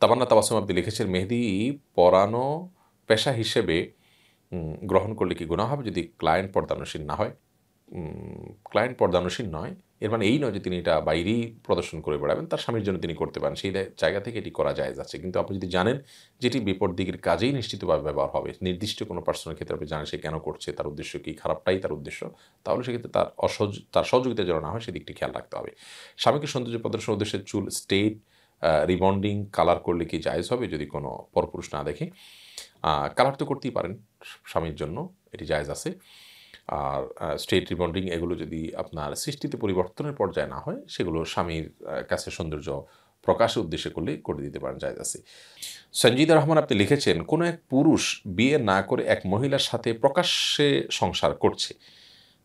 তামান্না তাবাসম আব্দি লিখেছেন মেহেদি পরানো পেশা হিসেবে গ্রহণ করলে কি গুণা হবে যদি ক্লায়েন্ট পর্দানুসীন না হয় ক্লায়েন্ট পর্দানুসীন নয় এর মানে এই নয় যে তিনি এটা বাইরেই প্রদর্শন করে বেড়াবেন তার স্বামীর জন্য তিনি করতে পারেন সেই জায়গা থেকে এটি করা যায় যাচ্ছে কিন্তু আপনি যদি জানেন যেটি বিপদ দিকের কাজেই নিশ্চিতভাবে ব্যবহার হবে নির্দিষ্ট কোনো পার্সোনাল ক্ষেত্রে আপনি জানেন সে কেন করছে তার উদ্দেশ্য কী খারাপটাই তার উদ্দেশ্য তাহলে সেক্ষেত্রে তার অসহ তার সহযোগিতা যেন না হয় সেদিকটি খেয়াল রাখতে হবে স্বামীকে সৌন্দর্য প্রদর্শন উদ্দেশ্যে চুল স্টেট রিবন্ডিং কালার করলে কি জায়জ হবে যদি কোনো পরপুরুষ না দেখে কালার তো করতেই পারেন স্বামীর জন্য এটি জায়জ আছে আর স্ট্রেট রিবন্ডিং এগুলো যদি আপনার সৃষ্টিতে পরিবর্তনের পর্যায়ে না হয় সেগুলো স্বামীর কাছে সৌন্দর্য প্রকাশের উদ্দেশ্যে করলে করে দিতে পারেন জায়জ আছে সঞ্জিদা রহমান আপনি লিখেছেন কোনো এক পুরুষ বিয়ে না করে এক মহিলার সাথে প্রকাশ্যে সংসার করছে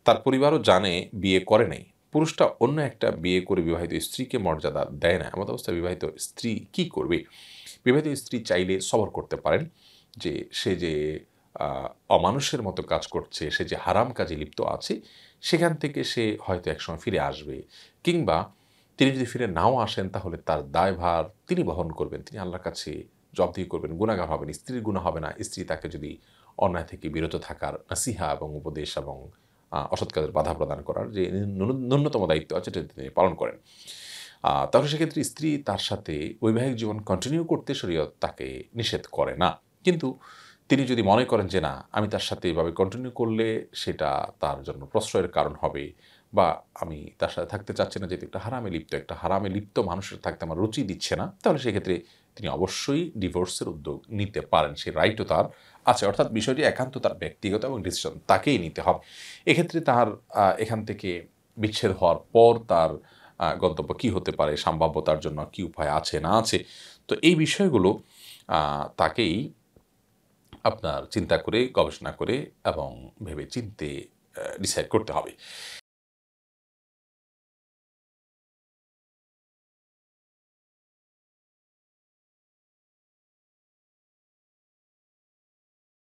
তার পরিবারও জানে বিয়ে করে নাই পুরুষটা অন্য একটা বিয়ে করে বিবাহিত স্ত্রীকে মর্যাদা দেয় না এমত অবস্থায় বিবাহিত স্ত্রী কি করবে বিবাহিত স্ত্রী চাইলে সবর করতে পারেন যে সে যে অমানুষের মতো কাজ করছে সে যে হারাম কাজে লিপ্ত আছে সেখান থেকে সে হয়তো একসময় ফিরে আসবে কিংবা তিনি যদি ফিরে নাও আসেন তাহলে তার দায়ভার তিনি বহন করবেন তিনি আল্লাহর কাছে জবদিহি করবেন গুণাগার হবেন স্ত্রীর গুণা হবে না স্ত্রী তাকে যদি অন্যায় থেকে বিরত থাকার নাসিহা এবং উপদেশ এবং অসৎ কাজের বাধা প্রদান করার যে ন্যূনতম দায়িত্ব আছে সেটা তিনি পালন করেন তাহলে সেক্ষেত্রে স্ত্রী তার সাথে বৈবাহিক জীবন কন্টিনিউ করতে শরীয়ত তাকে নিষেধ করে না কিন্তু তিনি যদি মনে করেন যে না আমি তার সাথে এভাবে কন্টিনিউ করলে সেটা তার জন্য প্রশ্রয়ের কারণ হবে বা আমি তার সাথে থাকতে চাচ্ছি না যেহেতু একটা হারামে লিপ্ত একটা হারামে লিপ্ত মানুষের থাকতে আমার রুচি দিচ্ছে না তাহলে সেক্ষেত্রে তিনি অবশ্যই ডিভোর্সের উদ্যোগ নিতে পারেন সেই রাইটও তার আছে অর্থাৎ বিষয়টি একান্ত তার ব্যক্তিগত এবং ডিসিশন তাকেই নিতে হবে এক্ষেত্রে তার এখান থেকে বিচ্ছেদ হওয়ার পর তার গন্তব্য কী হতে পারে সম্ভাব্যতার জন্য কী উপায় আছে না আছে তো এই বিষয়গুলো তাকেই আপনার চিন্তা করে গবেষণা করে এবং ভেবে চিনতে ডিসাইড করতে হবে